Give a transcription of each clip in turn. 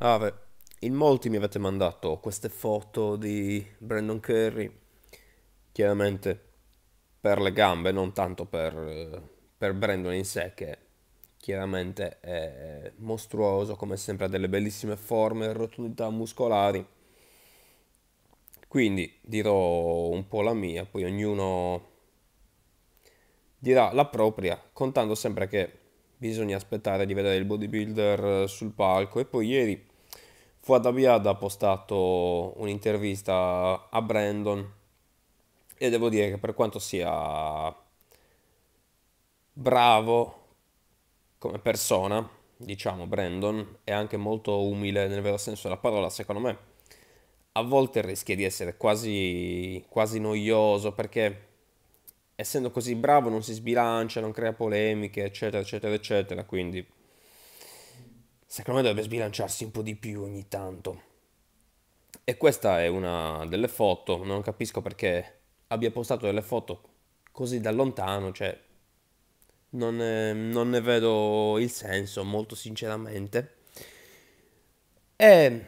Ave, ah, in molti mi avete mandato queste foto di Brandon Curry, chiaramente per le gambe, non tanto per, eh, per Brandon in sé, che chiaramente è mostruoso, come sempre ha delle bellissime forme, e rotondità muscolari. Quindi dirò un po' la mia, poi ognuno dirà la propria, contando sempre che bisogna aspettare di vedere il bodybuilder eh, sul palco e poi ieri Fuad Abiyad ha postato un'intervista a Brandon e devo dire che per quanto sia bravo come persona, diciamo Brandon, è anche molto umile nel vero senso della parola, secondo me a volte rischia di essere quasi, quasi noioso perché essendo così bravo non si sbilancia, non crea polemiche, eccetera, eccetera, eccetera, quindi secondo me dovrebbe sbilanciarsi un po' di più ogni tanto. E questa è una delle foto, non capisco perché abbia postato delle foto così da lontano, cioè non, è, eh, non ne vedo il senso molto sinceramente. E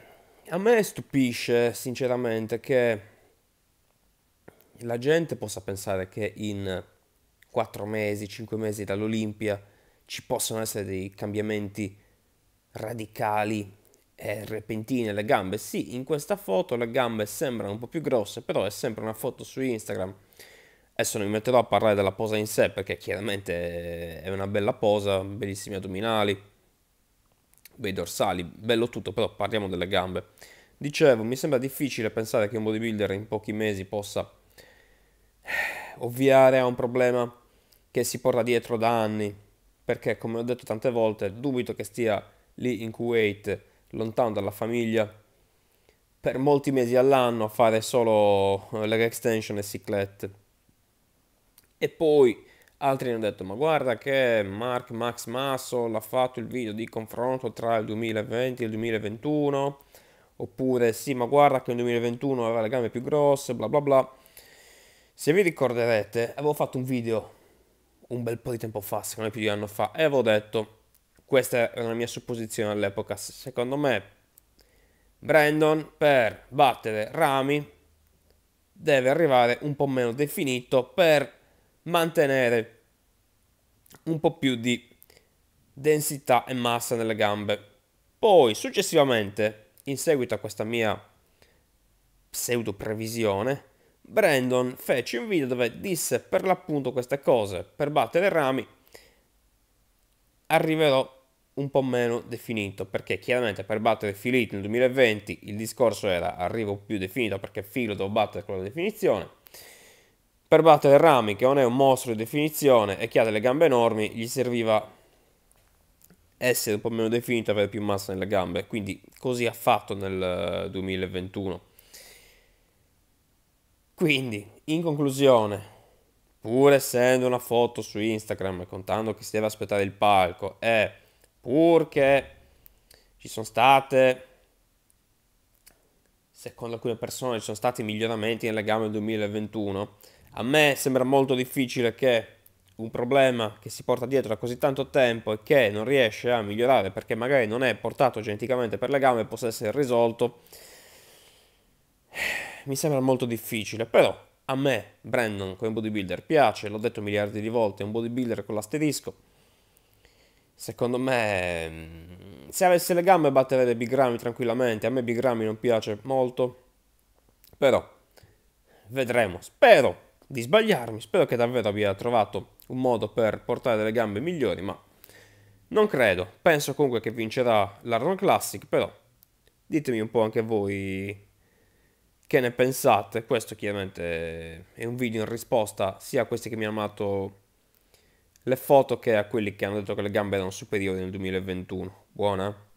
a me stupisce sinceramente che la gente possa pensare che in 4 mesi, 5 mesi dall'Olimpia ci possono essere dei cambiamenti radicali e repentini alle gambe. Sì, in questa foto le gambe sembrano un po' più grosse, però è sempre una foto su Instagram. Adesso non mi metterò a parlare della posa in sé perché chiaramente è una bella posa, bellissimi addominali, bei dorsali, bello tutto, però parliamo delle gambe. Dicevo, mi sembra difficile pensare che un bodybuilder in pochi mesi possa ovviare a un problema che si porta dietro da anni, perché come ho detto tante volte, dubito che stia lì in Kuwait, lontano dalla famiglia, per molti mesi all'anno a fare solo eh, leg extension e ciclette. E poi altri hanno detto, ma guarda che Mark Max Massol ha fatto il video di confronto tra il 2020 e il 2021, oppure sì, ma guarda che nel 2021 aveva le gambe più grosse, bla bla bla. Se vi ricorderete, avevo fatto un video un bel po' di tempo fa, secondo me più di un anno fa, e avevo detto, questa era la mia supposizione all'epoca, secondo me Brandon per battere Rami deve arrivare un po' meno definito per mantenere un po' più di densità e massa nelle gambe. Poi successivamente, in seguito a questa mia pseudo previsione, Brandon fece un video dove disse per l'appunto queste cose, per battere rami arriverò un po' meno definito, perché chiaramente per battere Filit nel 2020 il discorso era arrivo più definito perché Filo devo battere con la definizione. Per battere Rami, che non è un mostro di definizione e che ha delle gambe enormi, gli serviva essere un po' meno definito e avere più massa nelle gambe, quindi così ha fatto nel 2021. Eh, quindi, in conclusione, pur essendo una foto su Instagram e contando che si deve aspettare il palco e purché ci sono state secondo alcune persone ci sono stati miglioramenti nel legame del 2021, a me sembra molto difficile che un problema che si porta dietro da così tanto tempo e che non riesce a migliorare perché magari non è portato geneticamente per legame possa essere risolto mi sembra molto difficile, però a me Brandon come bodybuilder piace, l'ho detto miliardi di volte, è un bodybuilder con l'asterisco. Secondo me, mm, se avesse le gambe batterebbe Big Ramy tranquillamente, a me Big Ramy non piace molto, però vedremo, spero di sbagliarmi, spero che davvero abbia trovato un modo per portare delle gambe migliori, ma non credo, penso comunque che vincerà l'Arnold Classic, però ditemi un po' anche voi che ne pensate? Questo chiaramente è un video in risposta sia a questi che mi hanno amato le foto che a quelli che hanno detto che le gambe erano superiori nel 2021. Buona?